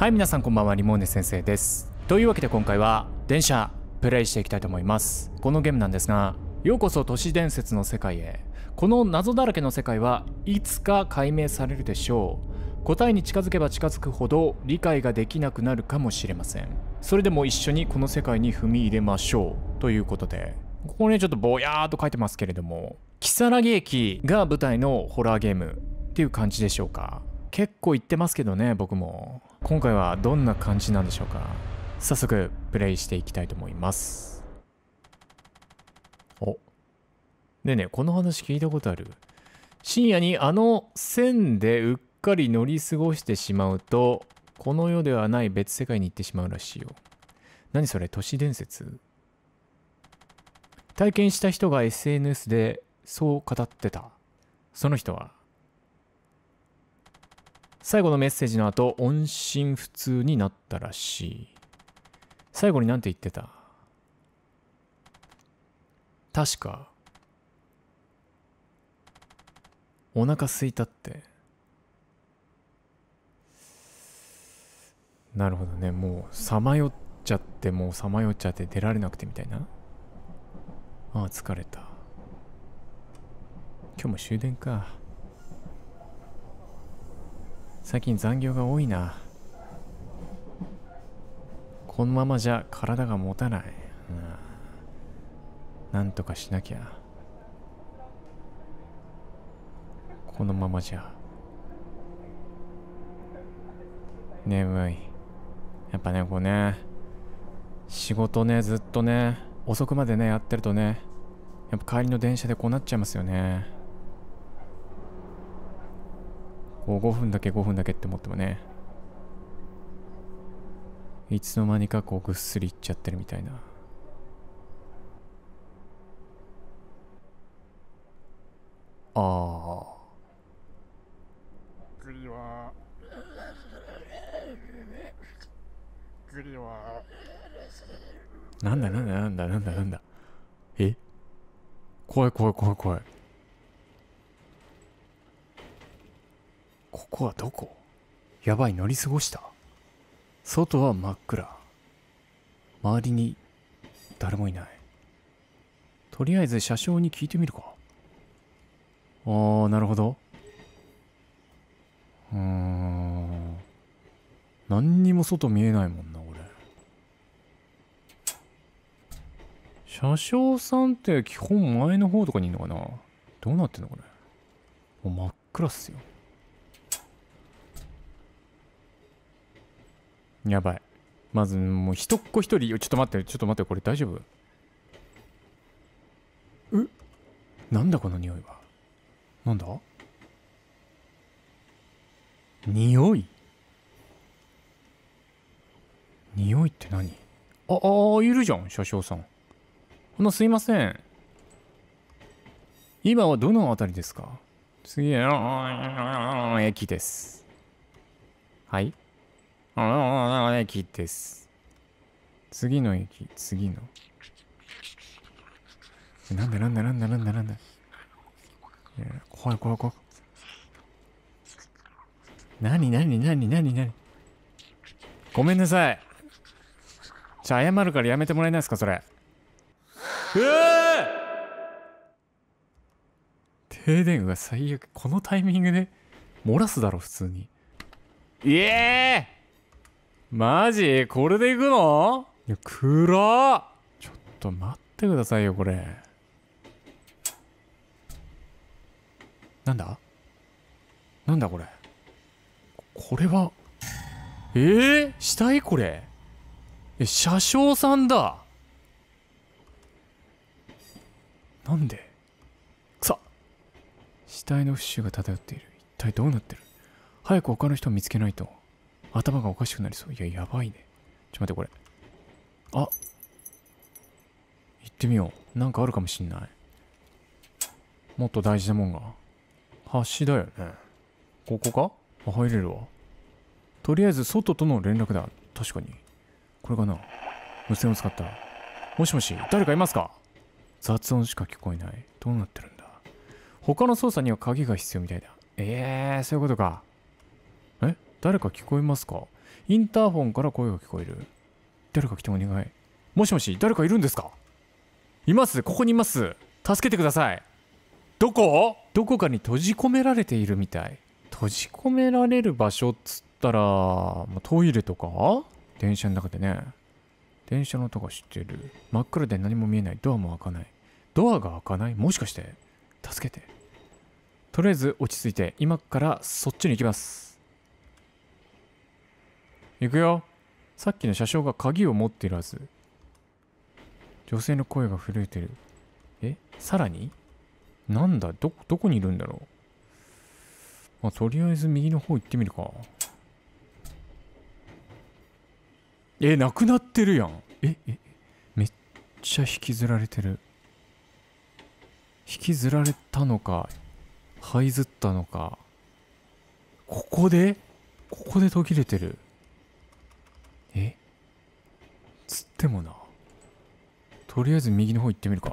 はい皆さんこんばんはリモーネ先生ですというわけで今回は電車プレイしていきたいと思いますこのゲームなんですがようこそ都市伝説の世界へこの謎だらけの世界はいつか解明されるでしょう答えに近づけば近づくほど理解ができなくなるかもしれませんそれでも一緒にこの世界に踏み入れましょうということでここねちょっとぼやーっと書いてますけれども如月駅が舞台のホラーゲームっていう感じでしょうか結構言ってますけどね僕も今回はどんな感じなんでしょうか早速プレイしていきたいと思いますおでねこの話聞いたことある深夜にあの線でうっかり乗り過ごしてしまうとこの世ではない別世界に行ってしまうらしいよ何それ都市伝説体験した人が SNS でそう語ってたその人は最後のメッセージの後、音信不通になったらしい。最後になんて言ってた確か、お腹すいたって。なるほどね。もう、さまよっちゃって、もうさまよっちゃって出られなくてみたいな。ああ、疲れた。今日も終電か。最近残業が多いなこのままじゃ体が持たない、うん、なんとかしなきゃこのままじゃ眠いやっぱねこうね仕事ねずっとね遅くまでねやってるとねやっぱ帰りの電車でこうなっちゃいますよねこう5分だけ5分だけって思ってもねいつの間にかこうぐっすりいっちゃってるみたいなああ次は次はなんだなんだなんだなんだなんだえ怖い怖い怖い怖いここはどこやばい乗り過ごした外は真っ暗周りに誰もいないとりあえず車掌に聞いてみるかああなるほどうーん何にも外見えないもんな俺車掌さんって基本前の方とかにいるのかなどうなってんのこれもう真っ暗っすよやばい。まず、もう一っ子一人、ちょっと待って、ちょっと待って、これ大丈夫うなんだこの匂いは。なんだ匂い匂いって何あ、あ、いるじゃん、車掌さん。ほの、すいません。今はどのあたりですか次、駅です。はいあの、あの駅です。次の駅、次の。なんだなんだなんだなんだなんだ。いや怖い怖い怖い。なになになになになにごめんなさい。じゃあ謝るからやめてもらえないですか、それ。えー停電が最悪このタイミングで漏らすだろ普通にいえーマジこれでいくのいや暗っちょっと待ってくださいよこれなんだなんだこれこれはえー、死体これえ車掌さんだなんでさ死体の不臭が漂っている一体どうなってる早く他の人を見つけないと頭がおかしくなりそう。いや、やばいね。ちょ、待って、これ。あ行ってみよう。なんかあるかもしんない。もっと大事なもんが。橋だよね。ここかあ、入れるわ。とりあえず、外との連絡だ。確かに。これかな無線を使った。もしもし、誰かいますか雑音しか聞こえない。どうなってるんだ他の操作には鍵が必要みたいだ。ええー、そういうことか。誰か聞こえますかインターホンから声が聞こえる。誰か来てお願い。もしもし、誰かいるんですかいますここにいます助けてくださいどこどこかに閉じ込められているみたい。閉じ込められる場所っつったら、トイレとか電車の中でね。電車の音が知ってる。真っ暗で何も見えない。ドアも開かない。ドアが開かないもしかして助けて。とりあえず落ち着いて、今からそっちに行きます。行くよ。さっきの車掌が鍵を持ってるはず。女性の声が震えてる。えさらになんだど、どこにいるんだろう。まあ、とりあえず右の方行ってみるか。え、なくなってるやん。え、え、めっちゃ引きずられてる。引きずられたのか、這いずったのか。ここでここで途切れてる。ってもなとりあえず右の方行ってみるか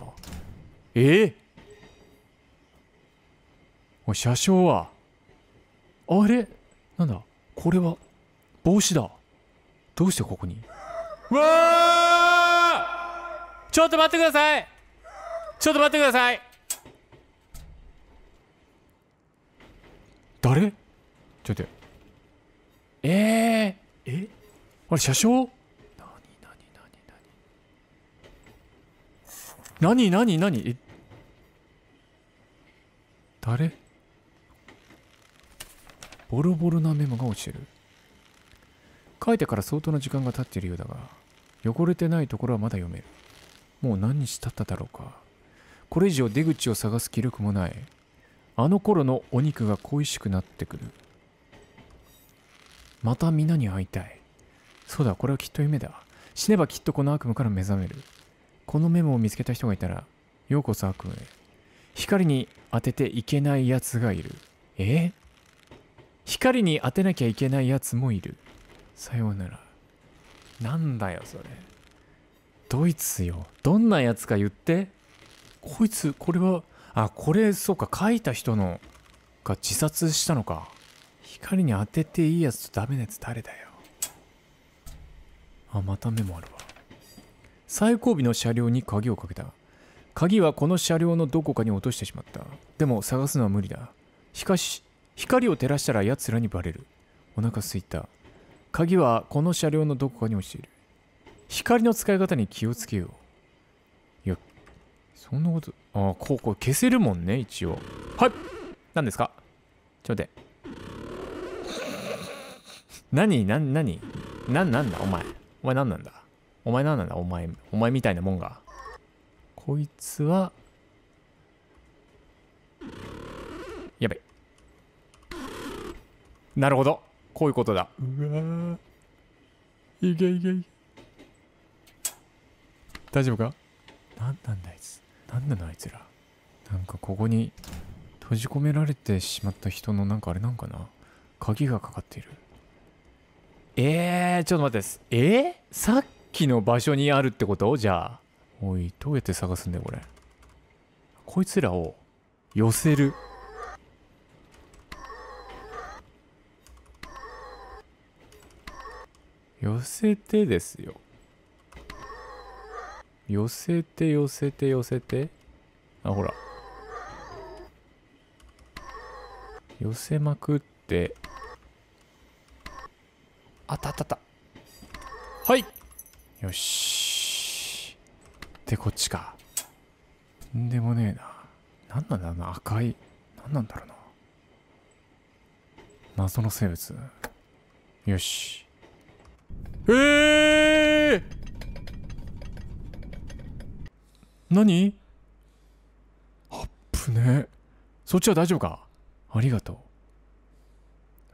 ええー、おい車掌はあれなんだこれは帽子だどうしてここにわーちょっと待ってくださいちょっと待ってください誰ちょっとえー、ええあれ車掌何何何誰ボロボロなメモが落ちてる書いてから相当な時間が経っているようだが汚れてないところはまだ読めるもう何日経っただろうかこれ以上出口を探す気力もないあの頃のお肉が恋しくなってくるまた皆に会いたいそうだこれはきっと夢だ死ねばきっとこの悪夢から目覚めるこのメモを見つけた人がいたら、ようこそ悪夢へ。光に当てていけない奴がいる。え光に当てなきゃいけない奴もいる。さようなら。なんだよ、それ。ドイツよ。どんなやつか言って。こいつ、これは、あ、これ、そうか、書いた人の、が自殺したのか。光に当てていいやつとダメなやつ誰だよ。あ、またメモあるわ。最後尾の車両に鍵をかけた鍵はこの車両のどこかに落としてしまったでも探すのは無理だしかし光を照らしたら奴らにバレるお腹すいた鍵はこの車両のどこかに落ちている光の使い方に気をつけよういやそんなことああこうこう消せるもんね一応はい何ですかちょっと待って何何何何なんだお前お前何なんだお前なんなんだお前、お前みたいなもんが。こいつは、やべ。なるほど。こういうことだ。うわいけいけいけ。大丈夫かなんなんだあいつ。なんなのあいつら。なんかここに閉じ込められてしまった人のなんかあれなんかな鍵がかかっている。えー、ちょっと待ってです。えー、さっきの場所にあるってことじゃあ。おい、どうやって探すんだよ、これ。こいつらを寄せる。寄せてですよ。寄せて、寄せて、寄せて。あ、ほら。寄せまくって。あったあったあった。はいよし。で、こっちか。んでもねえな。なんなんだろうな、赤い。なんなんだろうな。謎の生物。よし。ええー、何あっぷねそっちは大丈夫かありがと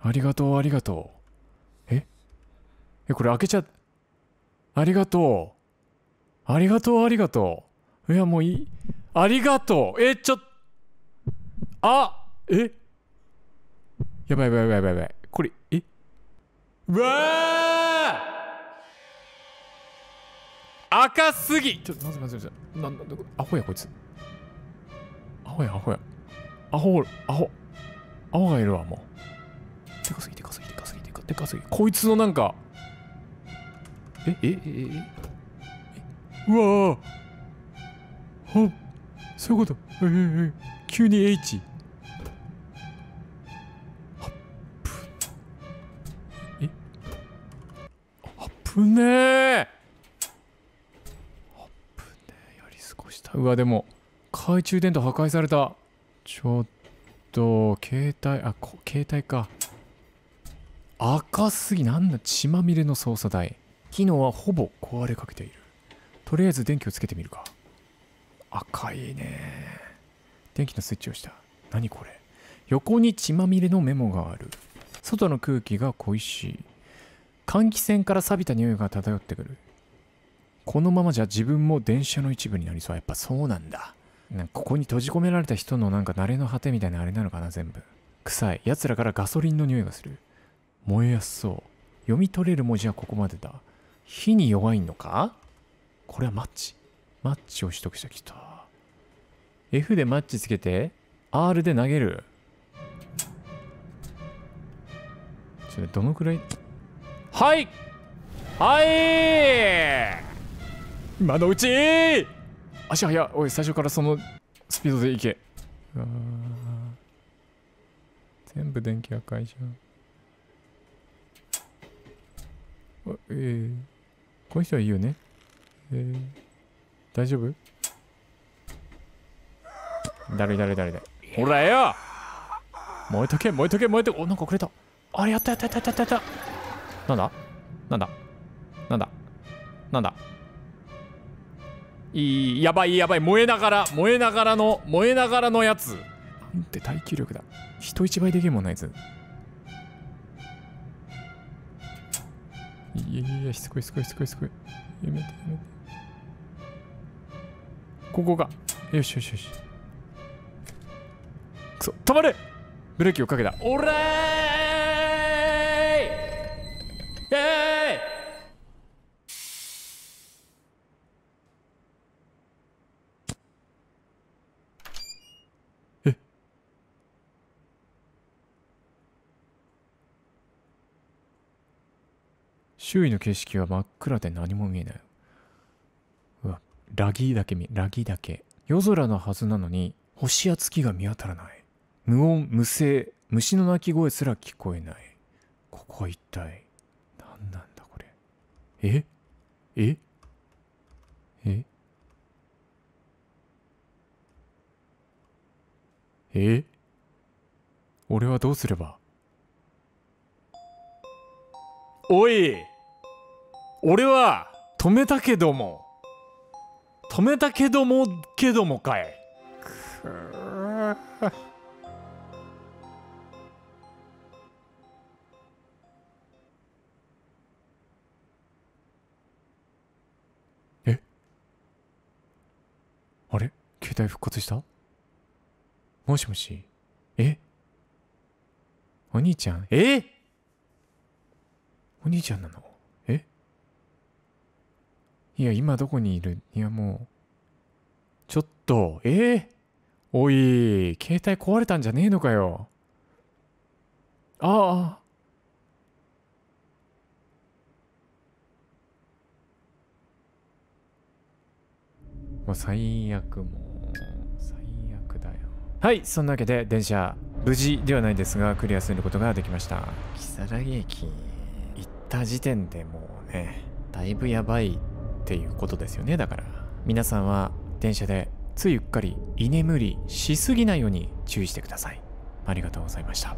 う。ありがとう、ありがとう。ええ、これ開けちゃ、ありがとう。ありがとう、ありがとう。いや、もういい。ありがとう。え、ちょっ。あえやばいやばいやばいやばいやばい。これ、えうわ赤すぎちょっとまずまずまず。待っなんだ、アホやこいつ。アホやアホや。アホ、アホ。アホがいるわ、もう。でかすぎでかすぎでかすぎでかすぎ。こいつのなんか。ええええうわほっそういうことえええ急に H えあぶねえあぶねえやり過ごしたうわでも懐中電灯破壊されたちょっと携帯あこ携帯か赤すぎなんだ血まみれの操作台機能はほぼ壊れかけているとりあえず電気をつけてみるか赤いね電気のスイッチを押した何これ横に血まみれのメモがある外の空気が恋しい換気扇から錆びた匂いが漂ってくるこのままじゃ自分も電車の一部になりそうやっぱそうなんだなんかここに閉じ込められた人のなんか慣れの果てみたいなあれなのかな全部臭い奴らからガソリンの匂いがする燃えやすそう読み取れる文字はここまでだ火に弱いのかこれはマッチ。マッチを取得してきた。F でマッチつけて、R で投げる。それどのくらいはいはい今のうち足や、おい、最初からそのスピードで行け。全部電気赤いじゃん。ええーこの人はいいよね。えー、大丈夫誰誰誰誰ほらよ燃えとけ燃えとけ燃えとけおなんかくれたあれやったやったやったやったやったなんだなんだなんだなんだいいやばいやばい燃えながら燃えながらの燃えながらのやつなんて耐久力だ人一倍でけえもんなやついやいや、しつこいしつこいしつこいしつこい。やめてやめて。ここか。よしよしよし。くそ、止まれブレーキをかけた。おらー周囲の景色は真っ暗で何も見えない。うわ、ラギーだけ見、ラギーだけ。夜空のはずなのに、星や月が見当たらない。無音、無声、虫の鳴き声すら聞こえない。ここは一体、何なんだこれ。ええええ俺はどうすればおい俺は止めたけども止めたけどもけどもかいくー えあれ携帯復活したもしもしえお兄ちゃんえお兄ちゃんなのいや、今どこにいるいや、もう。ちょっと、えー、おい、携帯壊れたんじゃねえのかよ。ああ。もう最悪も最悪だよはいそんなわけで電車無事ではないですがクリアすることができました木更木駅行った時点でもうねだいぶやばいっていうことですよねだから皆さんは電車でついうっかり居眠りしすぎないように注意してくださいありがとうございました